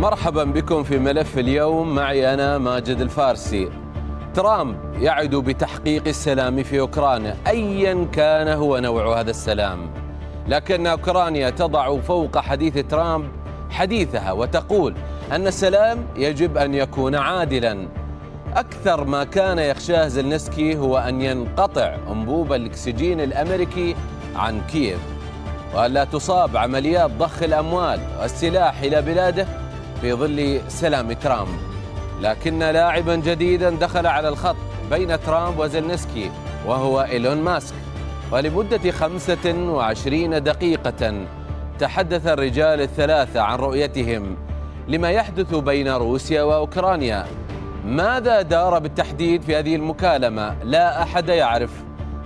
مرحبا بكم في ملف اليوم معي أنا ماجد الفارسي ترامب يعد بتحقيق السلام في أوكرانيا أيا كان هو نوع هذا السلام لكن أوكرانيا تضع فوق حديث ترامب حديثها وتقول أن السلام يجب أن يكون عادلا أكثر ما كان يخشاه زلنسكي هو أن ينقطع أنبوب الأكسجين الأمريكي عن كييف وألا تصاب عمليات ضخ الأموال والسلاح إلى بلاده في ظل سلام ترامب لكن لاعبا جديدا دخل على الخط بين ترامب وزلنسكي وهو إيلون ماسك ولمدة 25 دقيقة تحدث الرجال الثلاثة عن رؤيتهم لما يحدث بين روسيا وأوكرانيا ماذا دار بالتحديد في هذه المكالمة لا أحد يعرف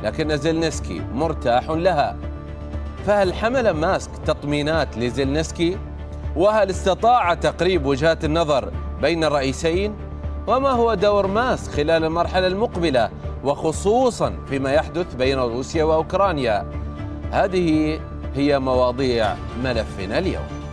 لكن زلنسكي مرتاح لها فهل حمل ماسك تطمينات لزلنسكي؟ وهل استطاع تقريب وجهات النظر بين الرئيسين وما هو دور ماسك خلال المرحلة المقبلة وخصوصا فيما يحدث بين روسيا وأوكرانيا هذه هي مواضيع ملفنا اليوم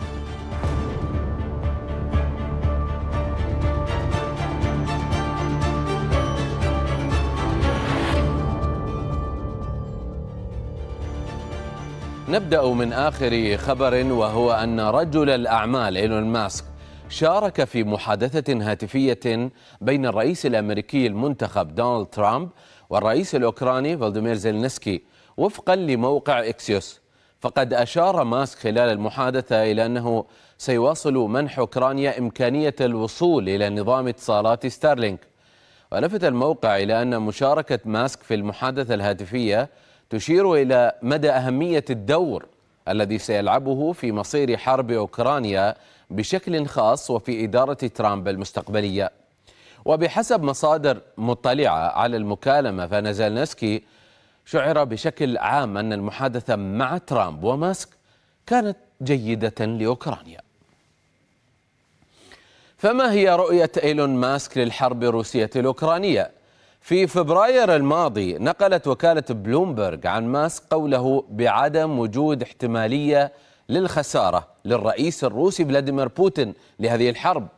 نبدأ من آخر خبر وهو أن رجل الأعمال إيلون ماسك شارك في محادثة هاتفية بين الرئيس الأمريكي المنتخب دونالد ترامب والرئيس الأوكراني فولدمير زيلنسكي وفقا لموقع إكسيوس فقد أشار ماسك خلال المحادثة إلى أنه سيواصل منح أوكرانيا إمكانية الوصول إلى نظام اتصالات ستارلينك ولفت الموقع إلى أن مشاركة ماسك في المحادثة الهاتفية تشير إلى مدى أهمية الدور الذي سيلعبه في مصير حرب أوكرانيا بشكل خاص وفي إدارة ترامب المستقبلية وبحسب مصادر مطلعة على المكالمة فنزلنسكي شعر بشكل عام أن المحادثة مع ترامب وماسك كانت جيدة لأوكرانيا فما هي رؤية إيلون ماسك للحرب الروسية الأوكرانية؟ في فبراير الماضي نقلت وكالة بلومبرغ عن ماسك قوله بعدم وجود احتمالية للخسارة للرئيس الروسي فلاديمير بوتين لهذه الحرب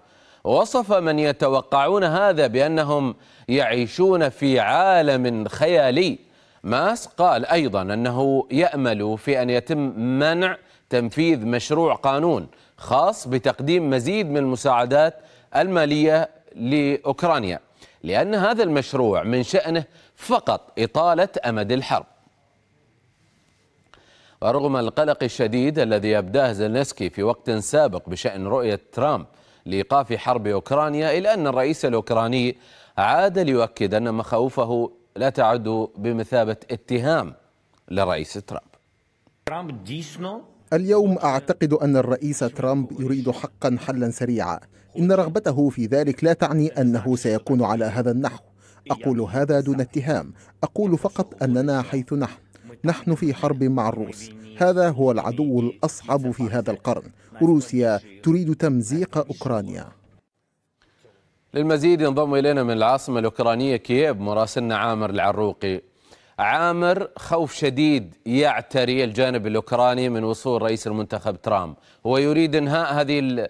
وصف من يتوقعون هذا بأنهم يعيشون في عالم خيالي ماسك قال أيضا أنه يأمل في أن يتم منع تنفيذ مشروع قانون خاص بتقديم مزيد من المساعدات المالية لأوكرانيا لأن هذا المشروع من شأنه فقط إطالة أمد الحرب ورغم القلق الشديد الذي يبداه زلنسكي في وقت سابق بشأن رؤية ترامب لإيقاف حرب أوكرانيا إلا أن الرئيس الأوكراني عاد ليؤكد أن مخاوفه لا تعد بمثابة اتهام لرئيس ترامب ترامب اليوم أعتقد أن الرئيس ترامب يريد حقا حلا سريعا إن رغبته في ذلك لا تعني أنه سيكون على هذا النحو أقول هذا دون اتهام أقول فقط أننا حيث نحن نحن في حرب مع الروس هذا هو العدو الأصعب في هذا القرن روسيا تريد تمزيق أوكرانيا للمزيد ينضم إلينا من العاصمة الأوكرانية كييف مراسلنا عامر العروقي عامر خوف شديد يعتري الجانب الأوكراني من وصول رئيس المنتخب ترامب هو يريد إنهاء هذه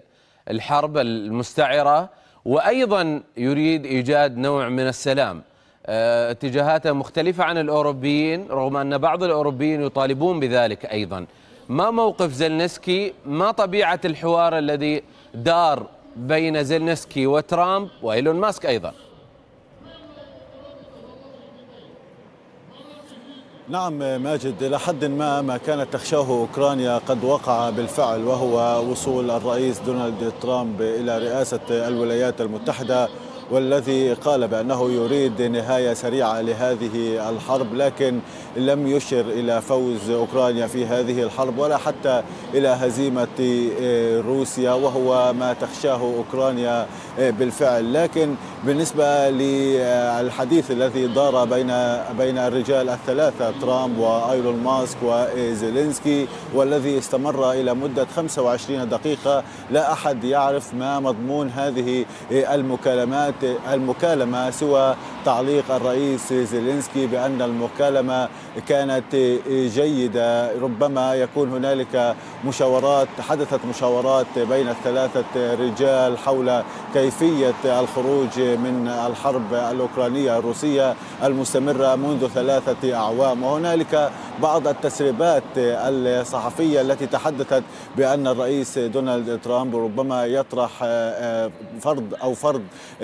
الحرب المستعرة وأيضا يريد إيجاد نوع من السلام آه، اتجاهاته مختلفة عن الأوروبيين رغم أن بعض الأوروبيين يطالبون بذلك أيضا ما موقف زلنسكي ما طبيعة الحوار الذي دار بين زلنسكي وترامب وإيلون ماسك أيضا نعم ماجد إلى حد ما ما كانت تخشاه أوكرانيا قد وقع بالفعل وهو وصول الرئيس دونالد ترامب إلى رئاسة الولايات المتحدة والذي قال بأنه يريد نهاية سريعة لهذه الحرب لكن لم يشر إلى فوز أوكرانيا في هذه الحرب ولا حتى إلى هزيمة آه، روسيا وهو ما تخشاه أوكرانيا آه، بالفعل لكن بالنسبة للحديث الذي دار بين بين الرجال الثلاثة ترامب وأيلون ماسك وزيلينسكي والذي استمر إلى مدة 25 دقيقة لا أحد يعرف ما مضمون هذه المكالمات المكالمة سوى تعليق الرئيس زيلينسكي بأن المكالمة كانت جيدة ربما يكون هنالك مشاورات حدثت مشاورات بين الثلاثة رجال حول كيفية الخروج من الحرب الأوكرانية الروسية المستمرة منذ ثلاثة أعوام وهنالك بعض التسريبات الصحفية التي تحدثت بأن الرئيس دونالد ترامب ربما يطرح آه، فرض أو فرض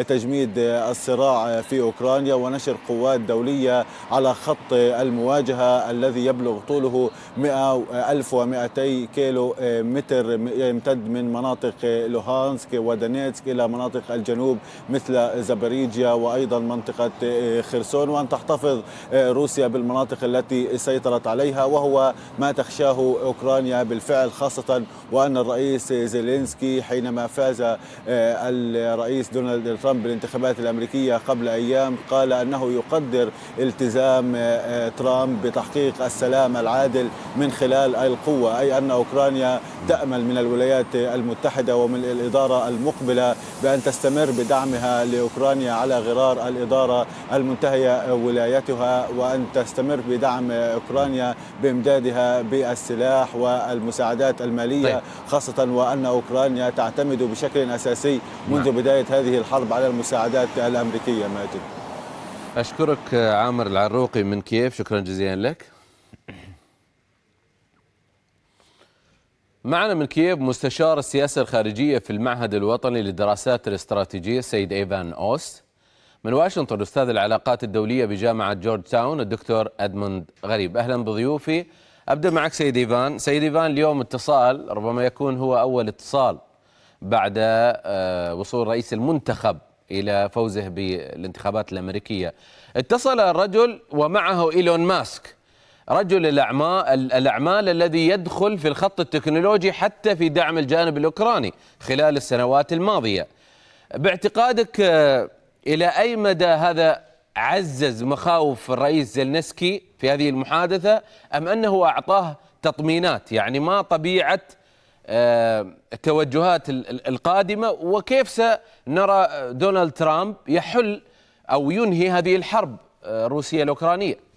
تجميد الصراع في أوكرانيا ونشر قوات دولية على خط المواجهة الذي يبلغ طوله 100 1200 كيلو آه، متر يمتد من مناطق لوهانسك ودنيتسك إلى مناطق الجنوب مثل زبريجيا وأيضا منطقة آه، خرسون وأن تحتفظ آه، روسيا بالمناطق التي سيطرت عليها وهو ما تخشاه أوكرانيا بالفعل خاصة وأن الرئيس زيلينسكي حينما فاز آه، الرئيس دونالد ترامب بالانتخابات الأمريكية قبل أيام قال أنه يقدر التزام ترامب بتحقيق السلام العادل من خلال القوة أي أن أوكرانيا تأمل من الولايات المتحدة ومن الإدارة المقبلة بأن تستمر بدعمها ل لأوكرانيا على غرار الإدارة المنتهية ولايتها وأن تستمر بدعم أوكرانيا بإمدادها بالسلاح والمساعدات المالية طيب. خاصة وأن أوكرانيا تعتمد بشكل أساسي منذ نعم. بداية هذه الحرب على المساعدات الأمريكية ماجد أشكرك عامر العروقي من كييف شكرا جزيلا لك معنا من كييف مستشار السياسة الخارجية في المعهد الوطني للدراسات الاستراتيجية سيد إيفان أوس من واشنطن أستاذ العلاقات الدولية بجامعة جورج تاون الدكتور أدموند غريب أهلا بضيوفي أبدأ معك سيد إيفان سيد إيفان اليوم اتصال ربما يكون هو أول اتصال بعد آه، وصول رئيس المنتخب إلى فوزه بالانتخابات الأمريكية اتصل الرجل ومعه إيلون ماسك رجل الأعمال, الأعمال الذي يدخل في الخط التكنولوجي حتى في دعم الجانب الأوكراني خلال السنوات الماضية باعتقادك آه، إلى أي مدى هذا عزز مخاوف الرئيس زلنسكي في هذه المحادثة أم أنه أعطاه تطمينات يعني ما طبيعة آه، التوجهات القادمة وكيف سنرى دونالد ترامب يحل أو ينهي هذه الحرب آه، الروسية الأوكرانية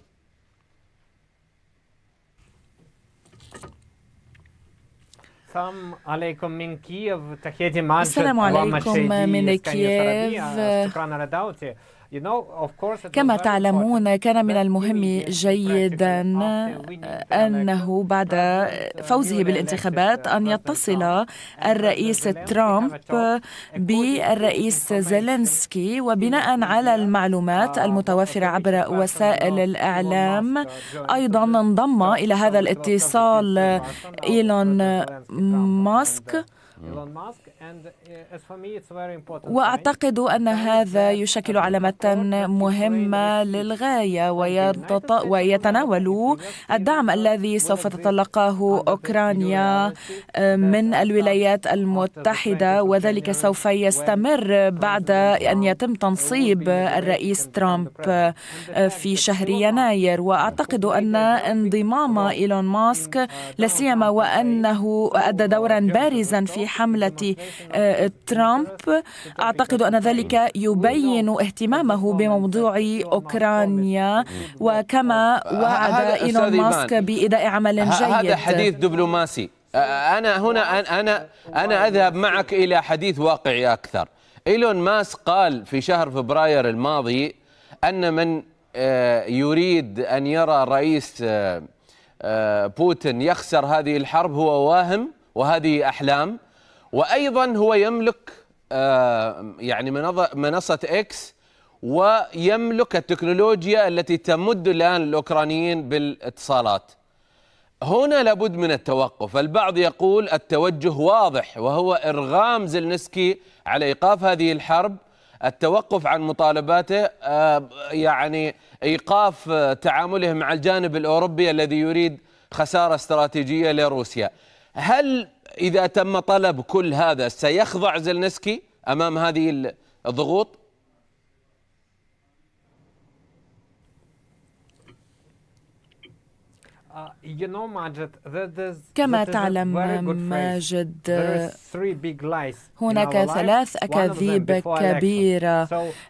Салам алейкум мин Киев, тахеди маджет, алейкум мин Киев. كما تعلمون كان من المهم جيدا أنه بعد فوزه بالانتخابات أن يتصل الرئيس ترامب بالرئيس زيلينسكي وبناء على المعلومات المتوفرة عبر وسائل الإعلام أيضا انضم إلى هذا الاتصال إيلون ماسك Mm. Uh, واعتقد ان هذا يشكل علامه مهمه للغايه ويتناول الدعم الذي سوف تتلقاه اوكرانيا آه، من الولايات المتحده وذلك سوف يستمر بعد ان uh, يتم تنصيب الرئيس ترامب آه، في شهر يناير واعتقد ان انضمام ايلون ماسك uh, لا سيما وانه ادى دورا بارزا في حملة آه، ترامب أعتقد أن ذلك يبين اهتمامه بموضوع أوكرانيا وكما وعد إيلون ماسك بإداء عمل جيد هذا حديث دبلوماسي أنا هنا أنا أنا أذهب معك إلى حديث واقعي أكثر إيلون ماسك قال في شهر فبراير الماضي أن من آه، يريد أن يرى رئيس آه، بوتين يخسر هذه الحرب هو واهم وهذه أحلام وايضا هو يملك آه، يعني منصه اكس ويملك التكنولوجيا التي تمد الان الاوكرانيين بالاتصالات. هنا لابد من التوقف، البعض يقول التوجه واضح وهو ارغام زلنسكي على ايقاف هذه الحرب، التوقف عن مطالباته آه، يعني ايقاف آه، تعامله مع الجانب الاوروبي الذي يريد خساره استراتيجيه لروسيا. هل إذا تم طلب كل هذا سيخضع زلنسكي أمام هذه الضغوط كما تعلم ماجد هناك ثلاث أكاذيب كبيرة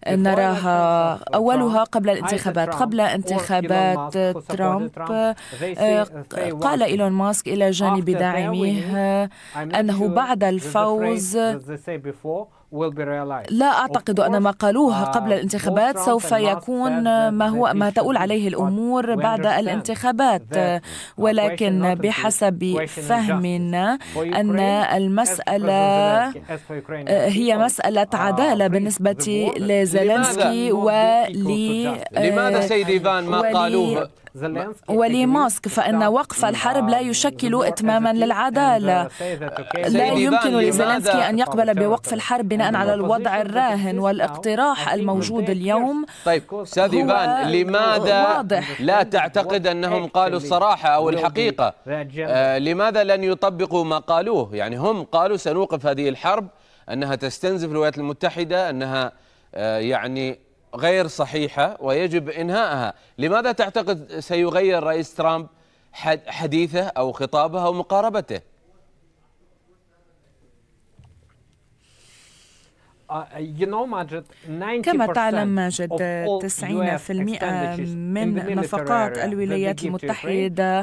نراها أولها قبل الانتخابات قبل انتخابات ترامب آه، uh, قال إيلون ماسك إلى جانب داعميه أنه بعد الفوز لا أعتقد أن ما قالوه uh, قبل الانتخابات سوف يكون ما هو ما تؤول عليه الأمور بعد الانتخابات uh, ولكن بحسب فهمنا أن المسألة آه، هي مسألة uh, عدالة بالنسبة لزيلينسكي ولماذا لماذا إيفان ما قالوه ولي ماسك فإن وقف الحرب لا يشكل إتماما للعدالة لا يمكن لزيلينسكي أن يقبل بوقف الحرب بناء على الوضع الراهن والاقتراح الموجود اليوم طيب أستاذ إيفان لماذا واضح. لا تعتقد أنهم قالوا الصراحة أو الحقيقة آه لماذا لن يطبقوا ما قالوه يعني هم قالوا سنوقف هذه الحرب أنها تستنزف الولايات المتحدة أنها آه، يعني غير صحيحة ويجب إنهائها لماذا تعتقد سيغير رئيس ترامب حديثه أو خطابه أو مقاربته آه، كما تعلم ماجد 90% من نفقات الولايات المتحدة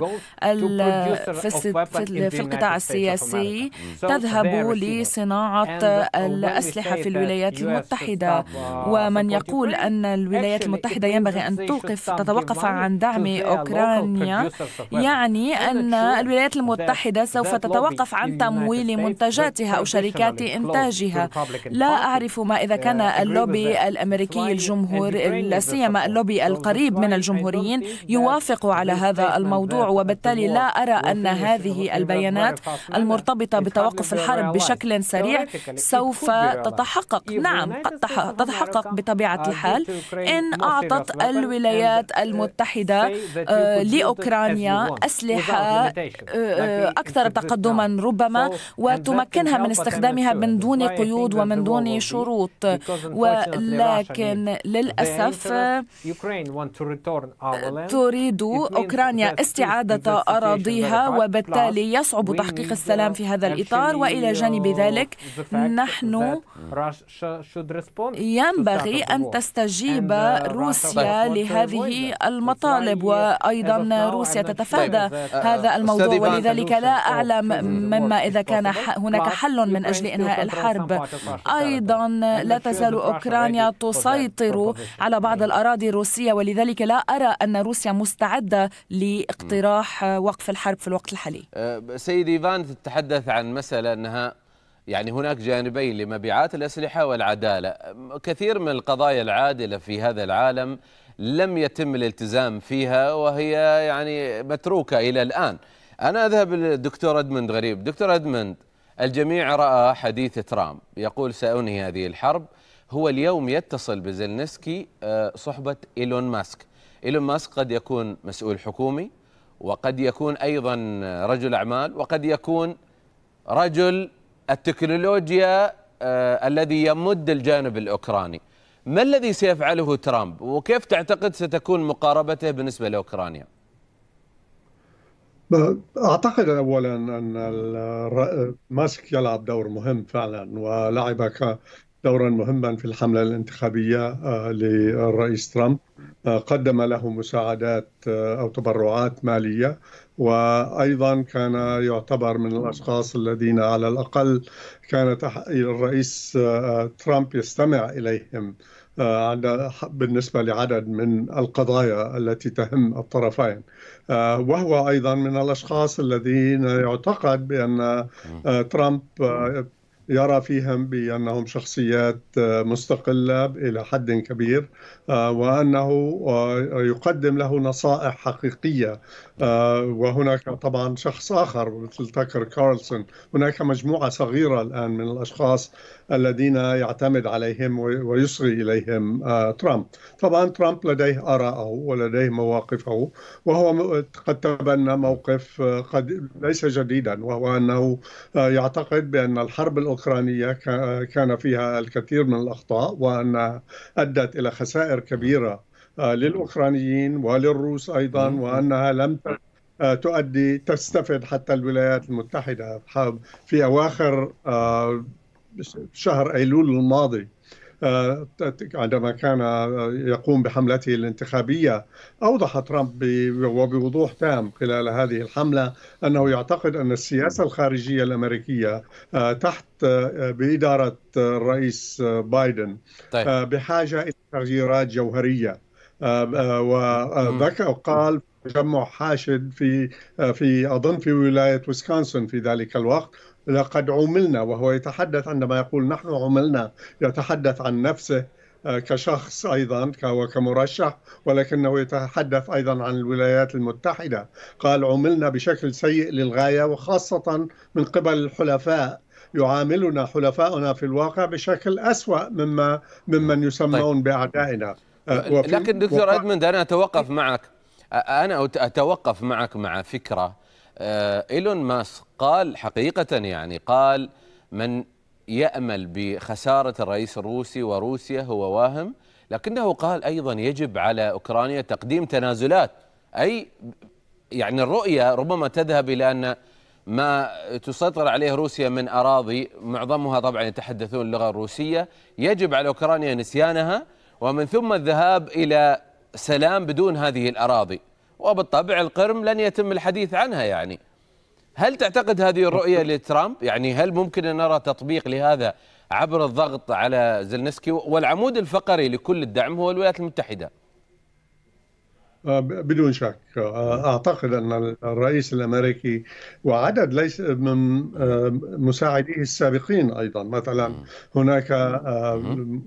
في القطاع السياسي تذهب لصناعة الأسلحة في الولايات المتحدة uh, ومن يقول أن الولايات المتحدة ينبغي أن توقف يعني تتوقف عن دعم أوكرانيا يعني أن الولايات المتحدة سوف تتوقف عن تمويل منتجاتها أو شركات إنتاجها لا أعرف ما إذا كان uh, اللوبي الأمريكي الجمهور لا سيما اللوبي القريب من الجمهوريين يوافق على هذا الموضوع وبالتالي لا أرى أن هذه البيانات المرتبطة بتوقف الحرب بشكل سريع سوف تتحقق نعم قد تتحقق بطبيعة الحال إن أعطت الولايات uh, المتحدة uh, لأوكرانيا أسلحة أكثر تقدما ربما وتمكنها من استخدامها من دون قيود ومن دون شروط ولكن للأسف آه، تريد أوكرانيا استعادة أراضيها وبالتالي يصعب تحقيق السلام في هذا uh, الإطار وإلى جانب uh, ذلك نحن ينبغي أن تستجيب uh, روسيا لهذه المطالب وأيضا روسيا تتفادى هذا الموضوع ولذلك لا أعلم مما إذا كان هناك حل من أجل إنهاء الحرب أيضا أيضا لا تزال أوكرانيا تسيطر على بعض الأراضي الروسية ولذلك لا أرى أن روسيا مستعدة لاقتراح وقف الحرب في الوقت الحالي أه، سيد إيفان تتحدث عن مسألة أنها يعني هناك جانبين لمبيعات الأسلحة والعدالة كثير من القضايا العادلة في هذا العالم لم يتم الالتزام فيها وهي يعني متروكة إلى الآن أنا أذهب للدكتور أدمند غريب دكتور أدمند الجميع رأى حديث ترامب يقول سأنهي هذه الحرب هو اليوم يتصل بزلنسكي آه، صحبة إيلون ماسك إيلون ماسك قد يكون مسؤول حكومي وقد يكون أيضا رجل أعمال وقد يكون رجل التكنولوجيا آه، الذي يمد الجانب الأوكراني ما الذي سيفعله ترامب وكيف تعتقد ستكون مقاربته بالنسبة لأوكرانيا؟ اعتقد اولا ان ماسك يلعب دور مهم فعلا ولعب دورا مهما في الحمله الانتخابيه آه، للرئيس ترامب آه، قدم له مساعدات آه، او تبرعات ماليه وايضا كان يعتبر من الاشخاص الذين على الاقل كانت الرئيس ترامب يستمع اليهم آه، على بالنسبة لعدد من القضايا التي تهم الطرفين آه، وهو أيضا من الأشخاص الذين يعتقد بأن آه، ترامب يرى فيهم بأنهم شخصيات مستقلة إلى حد كبير وأنه يقدم له نصائح حقيقية وهناك طبعا شخص آخر مثل تاكر كارلسون هناك مجموعة صغيرة الآن من الأشخاص الذين يعتمد عليهم ويصغي إليهم آه، ترامب طبعا ترامب لديه آراءه ولديه مواقفه وهو قد تبنى موقف آه، قد ليس جديدا وهو أنه آه، يعتقد بأن الحرب الأوكرانية كان فيها الكثير من الأخطاء وأن أدت إلى خسائر كبيرة للأوكرانيين وللروس أيضا وأنها لم تؤدي تستفد حتى الولايات المتحدة في أواخر شهر أيلول الماضي آه، عندما كان آه، يقوم بحملته الانتخابية أوضح ترامب وبوضوح تام خلال هذه الحملة أنه يعتقد أن السياسة الخارجية الأمريكية آه، تحت بإدارة الرئيس بايدن طيب. بحاجة إلى تغييرات جوهرية وذكر قال تجمع حاشد في في اظن في ولايه ويسكونسن في ذلك الوقت لقد عملنا وهو يتحدث عندما يقول نحن عملنا يتحدث عن نفسه آه، كشخص ايضا وكمرشح ولكنه يتحدث ايضا عن الولايات المتحده قال عملنا بشكل سيء للغايه وخاصه من قبل الحلفاء يعاملنا حلفاؤنا في الواقع بشكل اسوا مما ممن طيب. يسمون آه، طيب. باعدائنا لكن دكتور ادمند انا اتوقف معك انا اتوقف معك مع فكره آه، ايلون ماسك قال حقيقه يعني قال من يامل بخساره الرئيس الروسي وروسيا هو واهم لكنه قال ايضا يجب على اوكرانيا تقديم تنازلات اي يعني الرؤيه ربما تذهب الى ان ما تسيطر عليه روسيا من اراضي معظمها طبعا يتحدثون اللغه الروسيه يجب على اوكرانيا نسيانها ومن ثم الذهاب الى سلام بدون هذه الاراضي وبالطبع القرم لن يتم الحديث عنها يعني هل تعتقد هذه الرؤية لترامب يعني هل ممكن أن نرى تطبيق لهذا عبر الضغط على زلنسكي والعمود الفقري لكل الدعم هو الولايات المتحدة آه، بدون شك آه، اعتقد ان الرئيس الامريكي وعدد ليس من آه، مساعديه السابقين ايضا مثلا هناك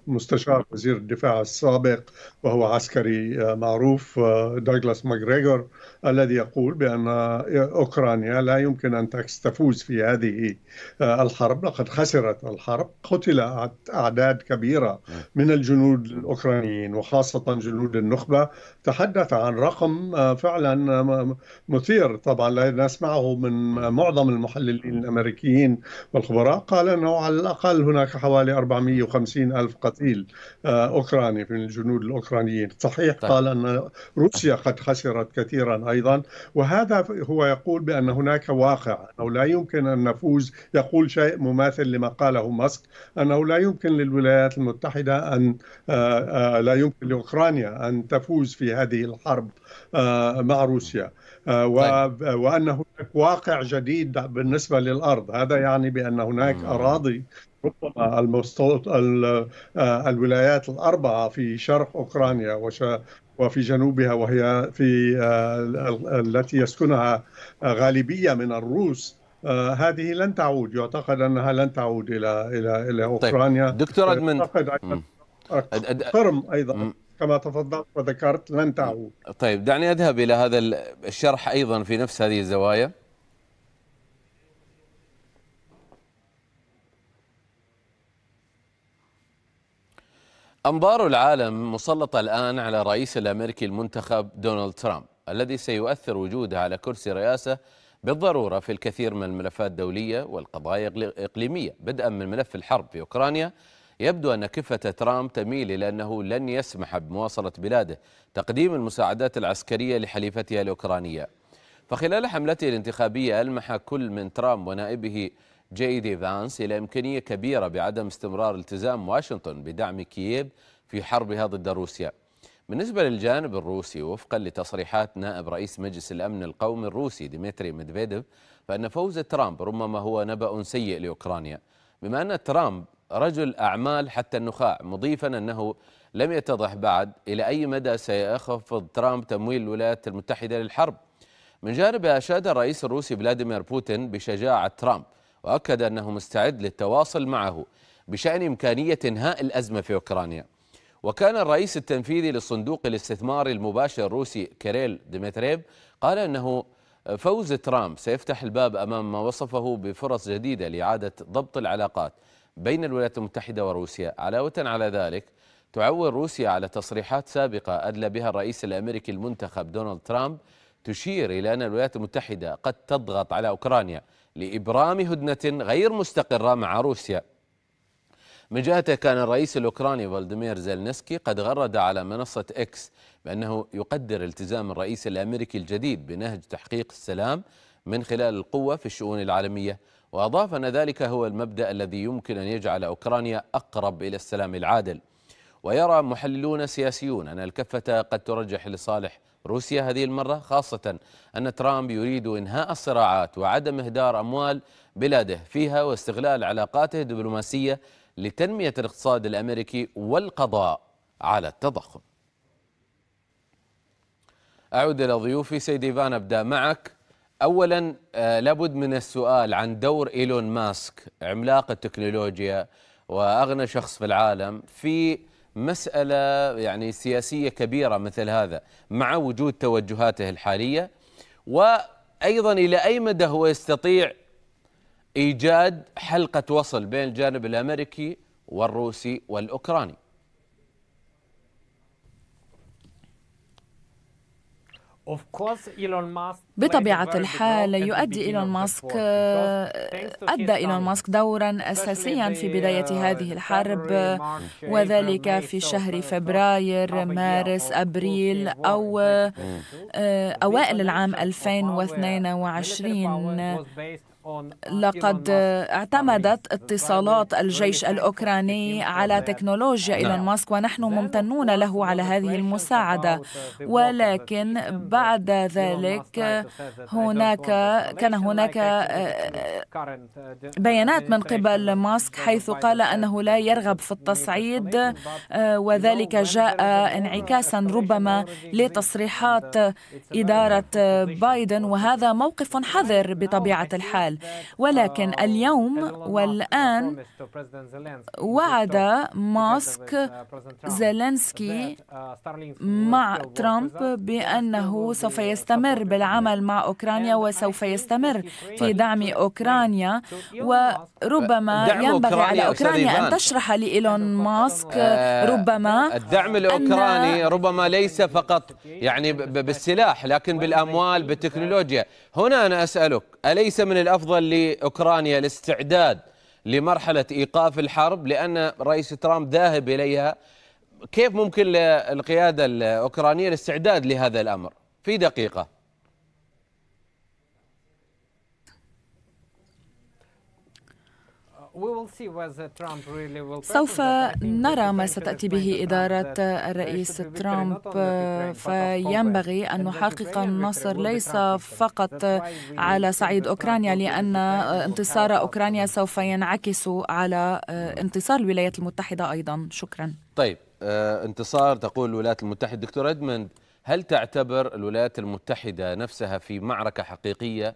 مستشار وزير الدفاع السابق وهو عسكري معروف دوغلاس ماجريغور الذي يقول بان اوكرانيا لا يمكن ان تفوز في هذه الحرب لقد خسرت الحرب قتل اعداد كبيره من الجنود الاوكرانيين وخاصه جنود النخبه تحدث عن عن رقم آه، فعلا آه، مثير طبعا نسمعه من معظم المحللين الامريكيين والخبراء قال انه على الاقل هناك حوالي 450 الف قتيل آه، اوكراني من الجنود الاوكرانيين صحيح طيب. قال ان روسيا قد خسرت كثيرا ايضا وهذا هو يقول بان هناك واقع انه لا يمكن ان نفوز يقول شيء مماثل لما قاله ماسك انه لا يمكن للولايات المتحده ان لا يمكن لاوكرانيا ان تفوز في هذه الحرب الحرب آه، مع روسيا آه، طيب. وأن هناك واقع جديد بالنسبة للأرض هذا يعني بأن هناك أراضي ربما المستوط آه، الولايات الأربعة في شرق أوكرانيا وفي جنوبها وهي في التي يسكنها غالبية من الروس هذه لن تعود يعتقد انها لن تعود الى الى الى طيب. اوكرانيا طيب. دكتور ادمن اعتقد ايضا كما تفضلت وذكرت لن تعود طيب دعني أذهب إلى هذا الشرح أيضا في نفس هذه الزوايا أنظار العالم مسلطة الآن على رئيس الأمريكي المنتخب دونالد ترامب الذي سيؤثر وجوده على كرسي رئاسه بالضرورة في الكثير من الملفات الدولية والقضايا الإقليمية بدءا من ملف الحرب في أوكرانيا يبدو أن كفة ترامب تميل إلى أنه لن يسمح بمواصلة بلاده تقديم المساعدات العسكرية لحليفتها الأوكرانية فخلال حملته الانتخابية ألمح كل من ترامب ونائبه جي دي فانس إلى إمكانية كبيرة بعدم استمرار التزام واشنطن بدعم كييف في حربها ضد روسيا بالنسبة للجانب الروسي وفقا لتصريحات نائب رئيس مجلس الأمن القومي الروسي ديمتري ميدفيديف فأن فوز ترامب ربما هو نبأ سيء لأوكرانيا بما أن ترامب رجل أعمال حتى النخاع مضيفا أنه لم يتضح بعد إلى أي مدى سيخفض ترامب تمويل الولايات المتحدة للحرب من جانب أشاد الرئيس الروسي فلاديمير بوتين بشجاعة ترامب وأكد أنه مستعد للتواصل معه بشأن إمكانية إنهاء الأزمة في أوكرانيا وكان الرئيس التنفيذي للصندوق الاستثماري المباشر الروسي كيريل ديمتريف قال أنه فوز ترامب سيفتح الباب أمام ما وصفه بفرص جديدة لإعادة ضبط العلاقات بين الولايات المتحدة وروسيا علاوة على ذلك تعول روسيا على تصريحات سابقة أدلى بها الرئيس الأمريكي المنتخب دونالد ترامب تشير إلى أن الولايات المتحدة قد تضغط على أوكرانيا لإبرام هدنة غير مستقرة مع روسيا من جهته كان الرئيس الأوكراني فولدمير زيلنسكي قد غرد على منصة إكس بأنه يقدر التزام الرئيس الأمريكي الجديد بنهج تحقيق السلام من خلال القوة في الشؤون العالمية وأضاف أن ذلك هو المبدأ الذي يمكن أن يجعل أوكرانيا أقرب إلى السلام العادل ويرى محللون سياسيون أن الكفة قد ترجح لصالح روسيا هذه المرة خاصة أن ترامب يريد إنهاء الصراعات وعدم إهدار أموال بلاده فيها واستغلال علاقاته الدبلوماسية لتنمية الاقتصاد الأمريكي والقضاء على التضخم أعود إلى ضيوفي سيد إيفان أبدأ معك اولا آه، لابد من السؤال عن دور ايلون ماسك عملاق التكنولوجيا واغنى شخص في العالم في مساله يعني سياسيه كبيره مثل هذا مع وجود توجهاته الحاليه وايضا الى اي مدى هو يستطيع ايجاد حلقه وصل بين الجانب الامريكي والروسي والاوكراني بطبيعة الحال يؤدي إيلون ماسك أدى إيلون ماسك دورا أساسيا في بداية uh, هذه الحرب وذلك في شهر uh, فبراير مارس أبريل أو آه، أوائل العام 2022 لقد اعتمدت اتصالات الجيش الأوكراني على تكنولوجيا إيلون نعم. ماسك ونحن ممتنون له على هذه المساعدة ولكن بعد ذلك هناك كان هناك بيانات من قبل ماسك حيث قال أنه لا يرغب في التصعيد وذلك جاء انعكاسا ربما لتصريحات إدارة بايدن وهذا موقف حذر بطبيعة الحال الأول ولكن آه، اليوم والآن وعد uh, ماسك زيلينسكي uh, مع ترامب بأنه سوف يستمر uh, بالعمل مع أوكرانيا وسوف يستمر في دعم أوكرانيا وربما ينبغي على أوكرانيا أن تشرح لإيلون ماسك ربما الدعم الأوكراني ربما ليس فقط يعني بالسلاح لكن بالأموال بالتكنولوجيا هنا أنا أسألك أليس من الأفضل أفضل لأوكرانيا الاستعداد لمرحلة إيقاف الحرب لأن رئيس ترامب ذاهب إليها كيف ممكن للقيادة الأوكرانية الاستعداد لهذا الأمر في دقيقة سوف نرى ما ستأتي به إدارة الرئيس ترامب فينبغي أن نحقق النصر ليس فقط على صعيد أوكرانيا لأن انتصار أوكرانيا سوف ينعكس على آه، انتصار الولايات المتحدة أيضا شكرا طيب آه، انتصار تقول الولايات المتحدة دكتور ادمند هل تعتبر الولايات المتحدة نفسها في معركة حقيقية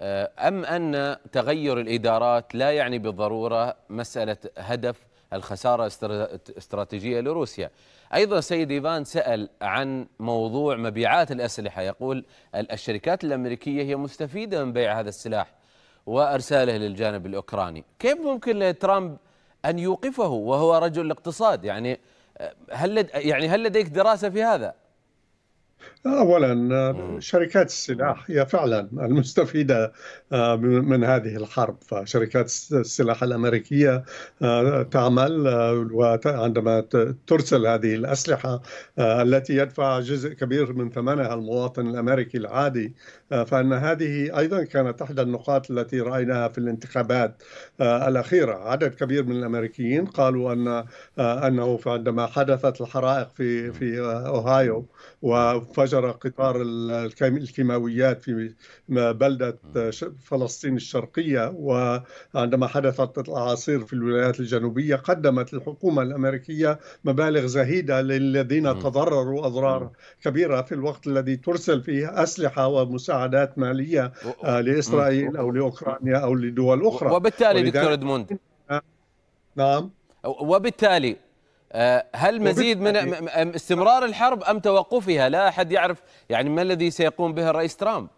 آه، أم أن تغير الإدارات لا يعني بالضرورة مسألة هدف الخسارة الاستراتيجية لروسيا أيضا سيد إيفان سأل عن موضوع مبيعات الأسلحة يقول الشركات الأمريكية هي مستفيدة من بيع هذا السلاح وأرساله للجانب الأوكراني كيف ممكن لترامب أن يوقفه وهو رجل الاقتصاد يعني آه، هل يعني هل لديك دراسة في هذا؟ اولا آه، شركات السلاح هي فعلا المستفيده آه، من هذه الحرب فشركات السلاح الامريكيه آه، تعمل وعندما ترسل هذه الاسلحه التي يدفع جزء كبير من ثمنها المواطن الامريكي العادي فان هذه ايضا كانت احدى النقاط التي رايناها في الانتخابات الاخيره عدد كبير من الامريكيين قالوا ان انه عندما حدثت الحرائق في في اوهايو وفجأة فجر قطار الكيماويات في بلدة فلسطين الشرقية وعندما حدثت الأعاصير في الولايات الجنوبية قدمت الحكومة الأمريكية مبالغ زهيدة للذين تضرروا أضرار كبيرة في الوقت الذي ترسل فيه أسلحة ومساعدات مالية آه، لإسرائيل أو لأوكرانيا أو لدول أخرى وبالتالي دكتور إدموند نعم وبالتالي آه، هل مزيد من يعني- استمرار الحرب أم توقفها لا أحد يعرف يعني ما الذي سيقوم به الرئيس ترامب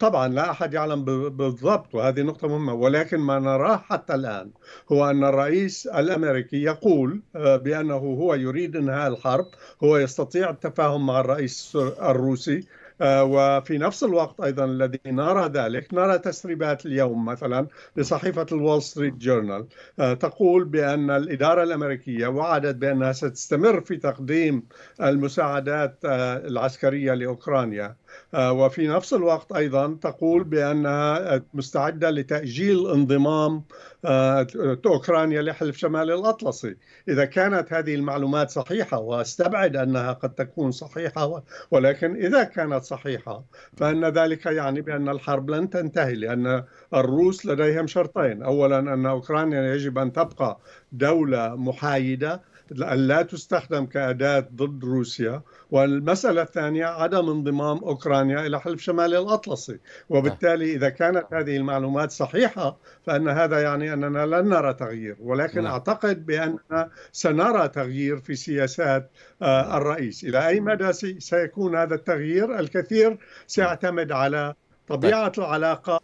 طبعا لا احد يعلم بالضبط وهذه نقطه مهمه ولكن ما نراه حتى الان هو ان الرئيس الامريكي يقول آه، بانه هو يريد انهاء الحرب هو يستطيع التفاهم مع الرئيس الروسي آه، وفي نفس الوقت أيضا الذي نرى ذلك نرى تسريبات اليوم مثلا لصحيفة الول ستريت جورنال آه، تقول بأن الإدارة الأمريكية وعدت بأنها ستستمر في تقديم المساعدات آه، العسكرية لأوكرانيا وفي نفس الوقت أيضا تقول بأنها مستعدة لتأجيل انضمام آه، أوكرانيا لحلف شمال الأطلسي إذا كانت هذه المعلومات صحيحة واستبعد أنها قد تكون صحيحة ولكن إذا كانت صحيحة فإن ذلك يعني بأن الحرب لن تنتهي لأن الروس لديهم شرطين أولا أن أوكرانيا يجب أن تبقى دولة محايدة لأن لا تستخدم كأداة ضد روسيا والمسألة الثانية عدم انضمام أوكرانيا إلى حلف شمال الأطلسي وبالتالي إذا كانت نعم. هذه المعلومات صحيحة فأن هذا يعني أننا لن نرى تغيير ولكن نعم. أعتقد بأننا سنرى تغيير في سياسات آه، الرئيس إلى أي نعم. مدى سيكون هذا التغيير الكثير سيعتمد على طبيعة العلاقة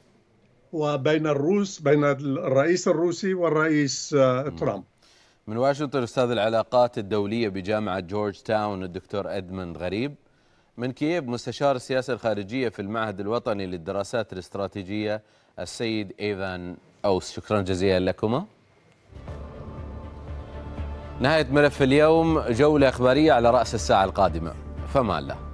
وبين الروس بين الرئيس الروسي والرئيس آه، ترامب من واشنطن استاذ العلاقات الدوليه بجامعه جورج تاون الدكتور ادموند غريب من كييف مستشار السياسه الخارجيه في المعهد الوطني للدراسات الاستراتيجيه السيد ايفان اوس شكرا جزيلا لكما نهايه ملف اليوم جوله اخباريه على راس الساعه القادمه فما الله